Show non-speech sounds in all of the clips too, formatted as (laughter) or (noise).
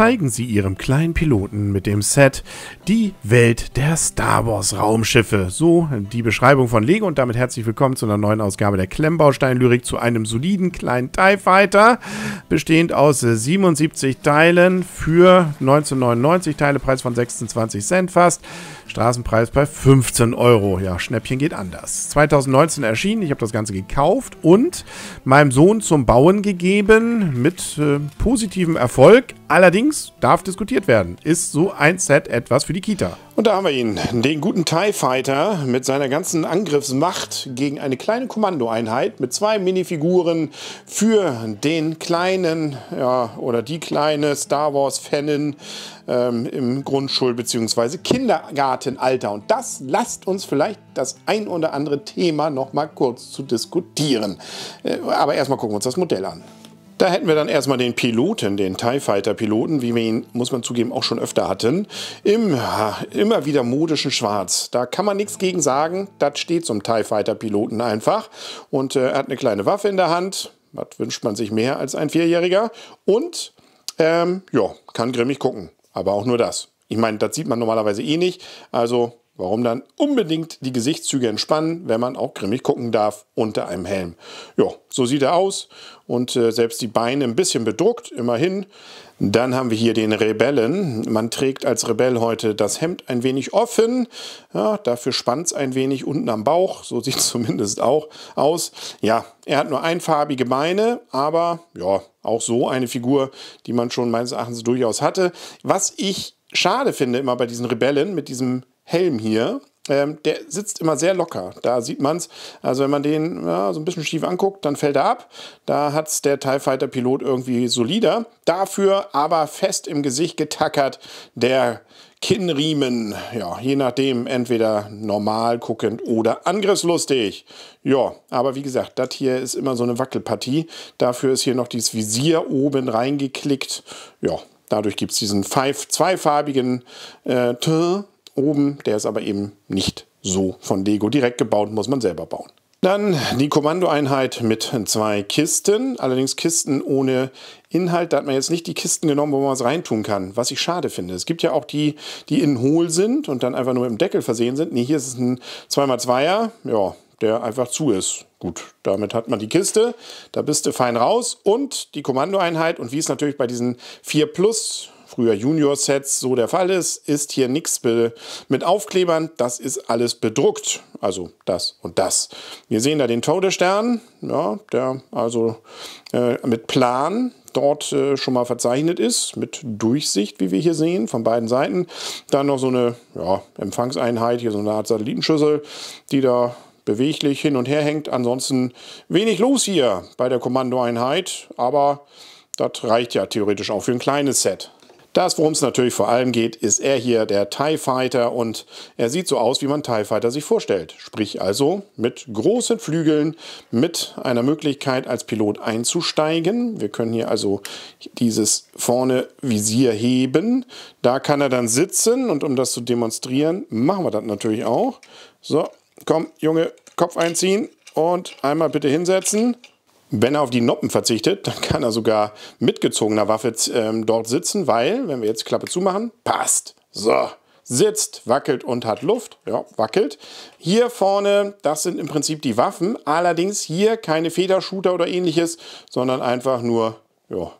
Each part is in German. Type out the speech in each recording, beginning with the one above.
zeigen sie ihrem kleinen Piloten mit dem Set die Welt der Star Wars Raumschiffe. So die Beschreibung von Lego und damit herzlich willkommen zu einer neuen Ausgabe der Klemmbaustein-Lyrik zu einem soliden kleinen TIE Fighter, bestehend aus 77 Teilen für 1999 Teile, Preis von 26 Cent fast. Straßenpreis bei 15 Euro. Ja, Schnäppchen geht anders. 2019 erschienen, ich habe das Ganze gekauft und meinem Sohn zum Bauen gegeben mit äh, positivem Erfolg. Allerdings darf diskutiert werden. Ist so ein Set etwas für die Kita? Und da haben wir ihn, den guten TIE Fighter mit seiner ganzen Angriffsmacht gegen eine kleine Kommandoeinheit mit zwei Minifiguren für den kleinen ja, oder die kleine Star Wars-Fanin ähm, im Grundschul- bzw. Kindergartenalter. Und das lasst uns vielleicht das ein oder andere Thema noch mal kurz zu diskutieren. Äh, aber erstmal gucken wir uns das Modell an. Da hätten wir dann erstmal den Piloten, den TIE Fighter Piloten, wie wir ihn, muss man zugeben, auch schon öfter hatten, im immer wieder modischen Schwarz. Da kann man nichts gegen sagen, das steht zum TIE Fighter Piloten einfach. Und äh, er hat eine kleine Waffe in der Hand, was wünscht man sich mehr als ein Vierjähriger? Und ähm, ja, kann grimmig gucken, aber auch nur das. Ich meine, das sieht man normalerweise eh nicht, also Warum dann unbedingt die Gesichtszüge entspannen, wenn man auch grimmig gucken darf unter einem Helm? Ja, so sieht er aus und äh, selbst die Beine ein bisschen bedruckt, immerhin. Dann haben wir hier den Rebellen. Man trägt als Rebell heute das Hemd ein wenig offen, ja, dafür spannt es ein wenig unten am Bauch, so (laughs) sieht es zumindest auch aus. Ja, er hat nur einfarbige Beine, aber ja, auch so eine Figur, die man schon meines Erachtens durchaus hatte. Was ich schade finde immer bei diesen Rebellen mit diesem Helm hier, ähm, der sitzt immer sehr locker. Da sieht man es. Also wenn man den ja, so ein bisschen schief anguckt, dann fällt er ab. Da hat es der TIE Fighter Pilot irgendwie solider. Dafür aber fest im Gesicht getackert der Kinnriemen. Ja, je nachdem, entweder normal guckend oder angriffslustig. Ja, aber wie gesagt, das hier ist immer so eine Wackelpartie. Dafür ist hier noch dieses Visier oben reingeklickt. Ja, Dadurch gibt es diesen five, zweifarbigen äh, oben, der ist aber eben nicht so von Lego direkt gebaut, muss man selber bauen. Dann die Kommandoeinheit mit zwei Kisten, allerdings Kisten ohne Inhalt. Da hat man jetzt nicht die Kisten genommen, wo man es reintun kann, was ich schade finde. Es gibt ja auch die, die innen hohl sind und dann einfach nur im Deckel versehen sind. Nee, hier ist es ein 2x2er, ja, der einfach zu ist. Gut, damit hat man die Kiste, da bist du fein raus und die Kommandoeinheit und wie es natürlich bei diesen 4 Plus früher Junior-Sets so der Fall ist, ist hier nichts mit Aufklebern. Das ist alles bedruckt. Also das und das. Wir sehen da den Todesstern, ja, der also äh, mit Plan dort äh, schon mal verzeichnet ist, mit Durchsicht, wie wir hier sehen, von beiden Seiten. Dann noch so eine ja, Empfangseinheit, hier so eine Art Satellitenschüssel, die da beweglich hin und her hängt. Ansonsten wenig los hier bei der Kommandoeinheit, aber das reicht ja theoretisch auch für ein kleines Set. Das, worum es natürlich vor allem geht, ist er hier, der TIE Fighter und er sieht so aus, wie man TIE Fighter sich vorstellt. Sprich also mit großen Flügeln, mit einer Möglichkeit als Pilot einzusteigen. Wir können hier also dieses vorne Visier heben. Da kann er dann sitzen und um das zu demonstrieren, machen wir das natürlich auch. So, komm Junge, Kopf einziehen und einmal bitte hinsetzen. Wenn er auf die Noppen verzichtet, dann kann er sogar mit gezogener Waffe ähm, dort sitzen, weil, wenn wir jetzt Klappe zumachen, passt. So, sitzt, wackelt und hat Luft. Ja, wackelt. Hier vorne, das sind im Prinzip die Waffen. Allerdings hier keine Federshooter oder ähnliches, sondern einfach nur ja,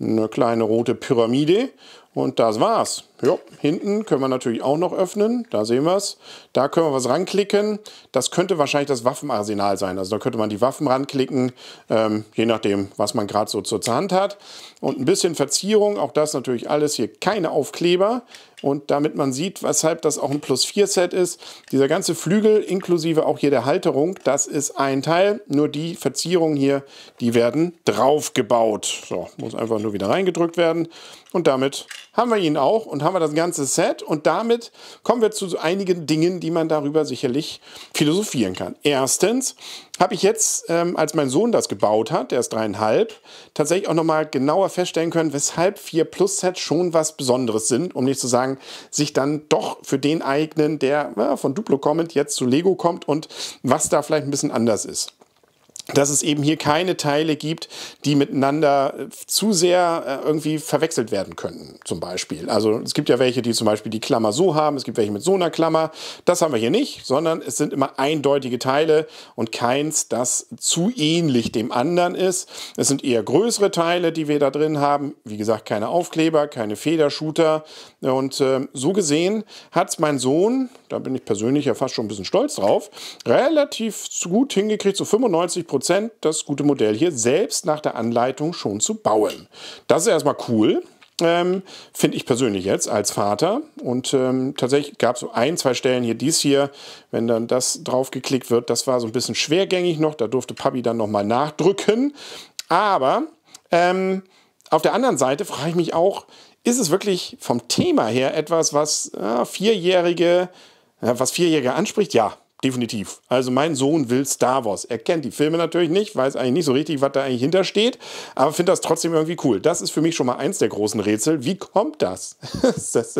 eine kleine rote Pyramide. Und das war's. Jo, hinten können wir natürlich auch noch öffnen. Da sehen wir es. Da können wir was ranklicken. Das könnte wahrscheinlich das Waffenarsenal sein. Also da könnte man die Waffen ranklicken, ähm, je nachdem, was man gerade so zur Hand hat. Und ein bisschen Verzierung. Auch das natürlich alles hier keine Aufkleber. Und damit man sieht, weshalb das auch ein Plus-4-Set ist, dieser ganze Flügel inklusive auch hier der Halterung, das ist ein Teil. Nur die Verzierungen hier, die werden draufgebaut. So, muss einfach nur wieder reingedrückt werden. Und damit haben wir ihn auch und haben wir das ganze Set. Und damit kommen wir zu einigen Dingen, die man darüber sicherlich philosophieren kann. Erstens habe ich jetzt, ähm, als mein Sohn das gebaut hat, der ist dreieinhalb, tatsächlich auch nochmal genauer feststellen können, weshalb 4 Plus Sets schon was Besonderes sind, um nicht zu sagen, sich dann doch für den eignen, der ja, von Duplo kommt, jetzt zu Lego kommt und was da vielleicht ein bisschen anders ist dass es eben hier keine Teile gibt, die miteinander äh, zu sehr äh, irgendwie verwechselt werden könnten, zum Beispiel. Also es gibt ja welche, die zum Beispiel die Klammer so haben, es gibt welche mit so einer Klammer. Das haben wir hier nicht, sondern es sind immer eindeutige Teile und keins, das zu ähnlich dem anderen ist. Es sind eher größere Teile, die wir da drin haben. Wie gesagt, keine Aufkleber, keine Federshooter. Und äh, so gesehen hat es mein Sohn da bin ich persönlich ja fast schon ein bisschen stolz drauf, relativ gut hingekriegt, so 95 Prozent das gute Modell hier selbst nach der Anleitung schon zu bauen. Das ist erstmal cool. Ähm, Finde ich persönlich jetzt als Vater. Und ähm, tatsächlich gab es so ein, zwei Stellen hier, dies hier, wenn dann das drauf geklickt wird, das war so ein bisschen schwergängig noch. Da durfte Papi dann nochmal nachdrücken. Aber ähm, auf der anderen Seite frage ich mich auch, ist es wirklich vom Thema her etwas, was äh, Vierjährige was Vierjährige anspricht, ja, Definitiv. Also mein Sohn will Star Wars. Er kennt die Filme natürlich nicht, weiß eigentlich nicht so richtig, was da eigentlich hintersteht, aber findet das trotzdem irgendwie cool. Das ist für mich schon mal eins der großen Rätsel. Wie kommt das? (laughs)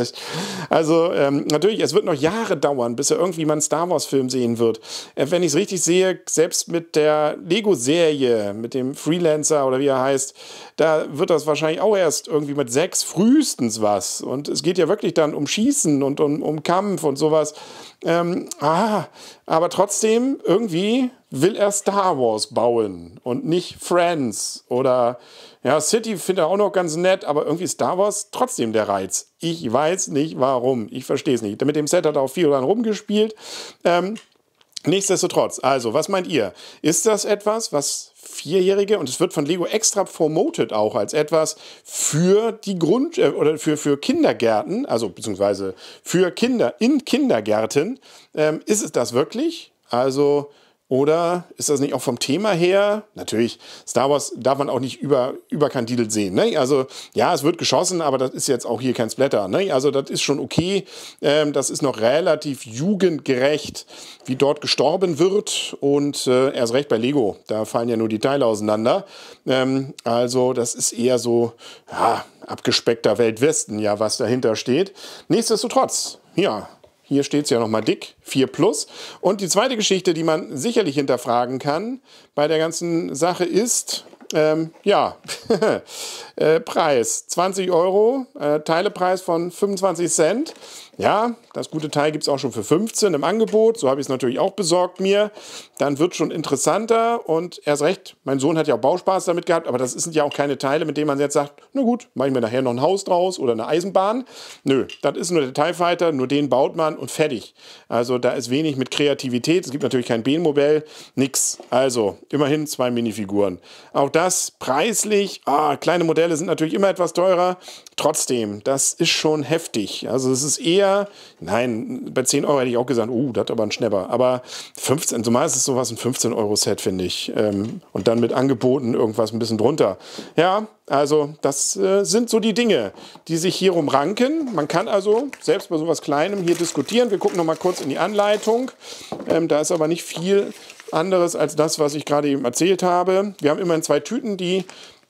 also ähm, natürlich, es wird noch Jahre dauern, bis er irgendwie mal einen Star Wars-Film sehen wird. Äh, wenn ich es richtig sehe, selbst mit der Lego-Serie, mit dem Freelancer oder wie er heißt, da wird das wahrscheinlich auch erst irgendwie mit sechs frühestens was. Und es geht ja wirklich dann um Schießen und um, um Kampf und sowas. Ähm, ah, aber trotzdem, irgendwie will er Star Wars bauen und nicht Friends oder ja, City findet er auch noch ganz nett, aber irgendwie Star Wars trotzdem der Reiz. Ich weiß nicht warum. Ich verstehe es nicht. Mit dem Set hat er auch viel dran rumgespielt. Ähm, nichtsdestotrotz, also, was meint ihr? Ist das etwas, was Vierjährige und es wird von Lego extra promoted auch als etwas für die Grund äh, oder für, für Kindergärten, also beziehungsweise für Kinder in Kindergärten. Ähm, ist es das wirklich? Also oder ist das nicht auch vom Thema her? Natürlich, Star Wars darf man auch nicht über, überkandidelt sehen. Ne? Also ja, es wird geschossen, aber das ist jetzt auch hier kein Splatter. Ne? Also das ist schon okay. Ähm, das ist noch relativ jugendgerecht, wie dort gestorben wird. Und äh, erst recht bei Lego, da fallen ja nur die Teile auseinander. Ähm, also das ist eher so ja, abgespeckter Weltwesten, ja, was dahinter steht. Nichtsdestotrotz, ja, hier steht es ja nochmal dick, 4 plus. Und die zweite Geschichte, die man sicherlich hinterfragen kann bei der ganzen Sache ist, ähm, ja, (laughs) äh, Preis 20 Euro, äh, Teilepreis von 25 Cent. Ja, das gute Teil gibt es auch schon für 15 im Angebot. So habe ich es natürlich auch besorgt mir. Dann wird schon interessanter und erst recht, mein Sohn hat ja auch Bauspaß damit gehabt, aber das sind ja auch keine Teile, mit denen man jetzt sagt, na gut, mache ich mir nachher noch ein Haus draus oder eine Eisenbahn. Nö, das ist nur der TIE Fighter, nur den baut man und fertig. Also da ist wenig mit Kreativität. Es gibt natürlich kein B-Modell, nix. Also immerhin zwei Minifiguren. Auch das preislich, ah, kleine Modelle sind natürlich immer etwas teurer. Trotzdem, das ist schon heftig. Also es ist eher weniger. Nein, bei 10 Euro hätte ich auch gesagt, uh, das ist aber ein Schnepper. Aber 15, zumal ist es sowas ein 15-Euro-Set, finde ich. Ähm, und dann mit Angeboten irgendwas ein bisschen drunter. Ja, also das äh, sind so die Dinge, die sich hier rumranken. Man kann also selbst bei sowas Kleinem hier diskutieren. Wir gucken noch mal kurz in die Anleitung. Ähm, da ist aber nicht viel anderes als das, was ich gerade eben erzählt habe. Wir haben immerhin zwei Tüten, die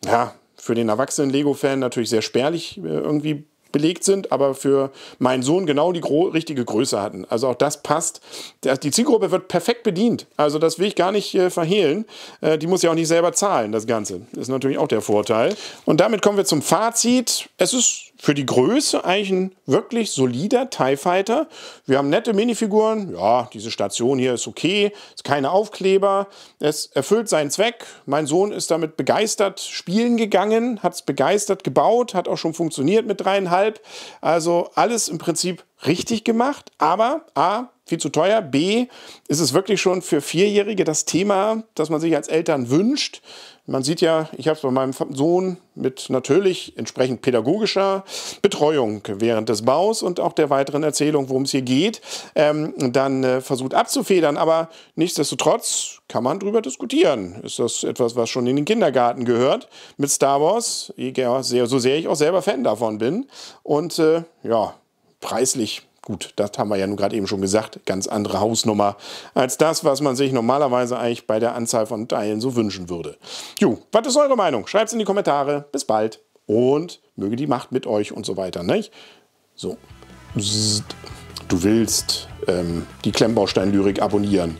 ja, für den erwachsenen Lego-Fan natürlich sehr spärlich äh, irgendwie belegt sind, aber für meinen Sohn genau die richtige Größe hatten. Also auch das passt. Die Zielgruppe wird perfekt bedient. Also das will ich gar nicht äh, verhehlen. Äh, die muss ja auch nicht selber zahlen, das Ganze. Das ist natürlich auch der Vorteil. Und damit kommen wir zum Fazit. Es ist für die Größe eigentlich ein wirklich solider TIE Fighter. Wir haben nette Minifiguren. Ja, diese Station hier ist okay. Ist keine Aufkleber. Es erfüllt seinen Zweck. Mein Sohn ist damit begeistert spielen gegangen, hat es begeistert gebaut, hat auch schon funktioniert mit dreieinhalb deshalb. Also alles im Prinzip richtig gemacht, aber A, viel zu teuer. B, ist es wirklich schon für Vierjährige das Thema, das man sich als Eltern wünscht. Man sieht ja, ich habe es bei meinem Sohn mit natürlich entsprechend pädagogischer Betreuung während des Baus und auch der weiteren Erzählung, worum es hier geht, ähm, dann äh, versucht abzufedern. Aber nichtsdestotrotz kann man darüber diskutieren. Ist das etwas, was schon in den Kindergarten gehört mit Star Wars? Ja, sehr, so sehr ich auch selber Fan davon bin. Und äh, ja, preislich Gut, das haben wir ja nun gerade eben schon gesagt, ganz andere Hausnummer als das, was man sich normalerweise eigentlich bei der Anzahl von Teilen so wünschen würde. Jo, was ist eure Meinung? Schreibt es in die Kommentare. Bis bald und möge die Macht mit euch und so weiter, nicht? So. Du willst ähm, die Klemmbaustein-Lyrik abonnieren.